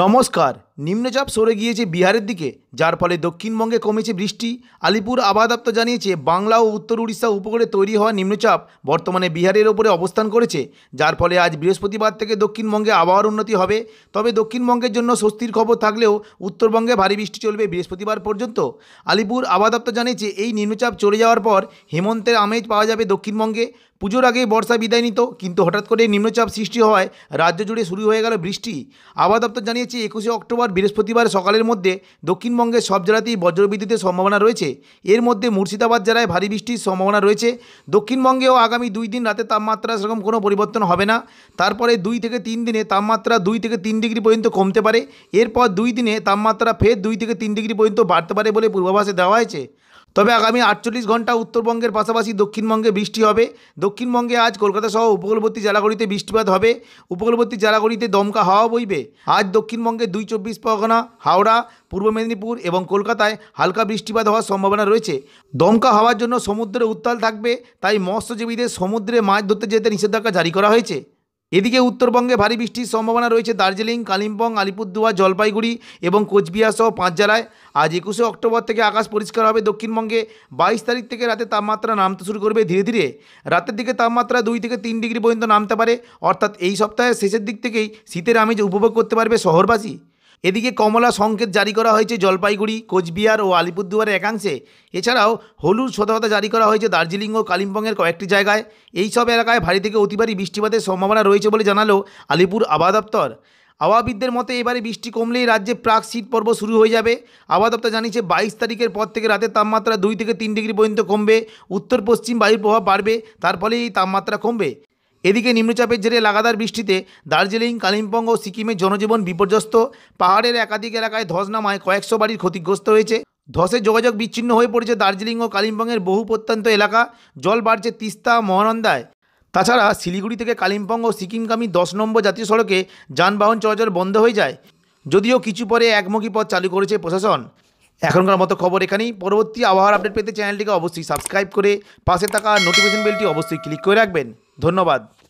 নমস্কার নিম্নচাপ সরে গিয়েছে বিহারের দিকে যার ফলে দক্ষিণবঙ্গে কমেছে বৃষ্টি আলিপুর আবহাওয়া জানিয়েছে বাংলা ও উত্তর উড়িষ্যা উপকূলে তৈরি হওয়া নিম্নচাপ বর্তমানে বিহারের ওপরে অবস্থান করেছে যার ফলে আজ বৃহস্পতিবার থেকে দক্ষিণবঙ্গে আবহাওয়ার উন্নতি হবে তবে দক্ষিণবঙ্গের জন্য স্বস্তির খবর থাকলেও উত্তরবঙ্গে ভারী বৃষ্টি চলবে বৃহস্পতিবার পর্যন্ত আলিপুর আবহাওয়া জানিয়েছে এই নিম্নচাপ চলে যাওয়ার পর হেমন্তের আমেজ পাওয়া যাবে দক্ষিণবঙ্গে পুজোর আগে বর্ষা বিদায় নিত কিন্তু হঠাৎ করে নিম্নচাপ সৃষ্টি হওয়ায় রাজ্য জুড়ে শুরু হয়ে গেল বৃষ্টি আবহাওয়া দপ্তর জানিয়েছে একুশে অক্টোবর বৃহস্পতিবার সকালের মধ্যে দক্ষিণবঙ্গের সব জেলাতেই বজ্রবিদ্যুতের সম্ভাবনা রয়েছে এর মধ্যে মুর্শিদাবাদ জেলায় ভারী বৃষ্টির সম্ভাবনা রয়েছে দক্ষিণবঙ্গেও আগামী দুই দিন রাতে তাপমাত্রা সেরকম কোনো পরিবর্তন হবে না তারপরে দুই থেকে তিন দিনে তাপমাত্রা দুই থেকে তিন ডিগ্রি পর্যন্ত কমতে পারে এরপর দুই দিনে তাপমাত্রা ফের দুই থেকে তিন ডিগ্রি পর্যন্ত বাড়তে পারে বলে পূর্বাভাসে দেওয়া হয়েছে তবে আগামী আটচল্লিশ ঘন্টা উত্তরবঙ্গের পাশাপাশি দক্ষিণবঙ্গে বৃষ্টি হবে দক্ষিণবঙ্গে আজ কলকাতা সহ উপকূলবর্তী জেলাগুলিতে বৃষ্টিপাত হবে উপকূলবর্তী জেলাগুলিতে দমকা হাওয়া বইবে আজ দক্ষিণবঙ্গে দুই চব্বিশ পরগনা হাওড়া পূর্ব মেদিনীপুর এবং কলকাতায় হালকা বৃষ্টিপাত হওয়ার সম্ভাবনা রয়েছে দমকা হওয়ার জন্য সমুদ্রে উত্তাল থাকবে তাই মৎস্যজীবীদের সমুদ্রে মাছ ধরতে যেতে নিষেধাজ্ঞা জারি করা হয়েছে এদিকে উত্তরবঙ্গে ভারী বৃষ্টির সম্ভাবনা রয়েছে দার্জিলিং কালিম্পং আলিপুরদুয়ার জলপাইগুড়ি এবং কোচবিহার সহ পাঁচ জেলায় আজ একুশে অক্টোবর থেকে আকাশ পরিষ্কার হবে দক্ষিণবঙ্গে বাইশ তারিখ থেকে রাতে তাপমাত্রা নামতে শুরু করবে ধীরে ধীরে রাতের দিকে তাপমাত্রা দুই থেকে তিন ডিগ্রি পর্যন্ত নামতে পারে অর্থাৎ এই সপ্তাহের শেষের দিক থেকেই শীতের আমেজ উপভোগ করতে পারবে শহরবাসী এদিকে কমলা সংকেত জারি করা হয়েছে জলপাইগুড়ি কোচবিহার ও আলিপুরদুয়ারের একাংশে এছাড়াও হলুদ সতর্কতা জারি করা হয়েছে দার্জিলিং ও কালিম্পংয়ের কয়েকটি জায়গায় এই সব এলাকায় ভারী থেকে অতি বৃষ্টিপাতের সম্ভাবনা রয়েছে বলে জানালো আলিপুর আবহাওয়া দপ্তর আবহাওয়াবিদদের মতে এবারে বৃষ্টি কমলেই রাজ্যে প্রাক শীত পর্ব শুরু হয়ে যাবে আবহাওয়া দপ্তর জানিয়েছে বাইশ তারিখের পর থেকে রাতের তাপমাত্রা দুই থেকে তিন ডিগ্রি পর্যন্ত কমবে উত্তর পশ্চিম বায়ুর প্রভাব বাড়বে তার ফলে এই তাপমাত্রা কমবে এদিকে নিম্নচাপের জেরে লাগাতার বৃষ্টিতে দার্জিলিং কালিম্পং ও সিকিমের জনজীবন বিপর্যস্ত পাহাড়ের একাধিক এলাকায় ধস নামায় কয়েকশো বাড়ির ক্ষতিগ্রস্ত হয়েছে ধসে যোগাযোগ বিচ্ছিন্ন হয়ে পড়েছে দার্জিলিং ও কালিম্পংয়ের বহু প্রত্যন্ত এলাকা জল বাড়ছে তিস্তা মহানন্দায় তাছাড়া শিলিগুড়ি থেকে কালিম্পং ও সিকিমগামী দশ নম্বর জাতীয় সড়কে যানবাহন চলাচল বন্ধ হয়ে যায় যদিও কিছু পরে একমুখী পথ চালু করেছে প্রশাসন এখনকার মতো খবর এখানেই পরবর্তী আবহাওয়ার আপডেট পেতে চ্যানেলটিকে অবশ্যই সাবস্ক্রাইব করে পাশে থাকা নোটিফিকেশন বেলটি অবশ্যই ক্লিক করে রাখবেন ধন্যবাদ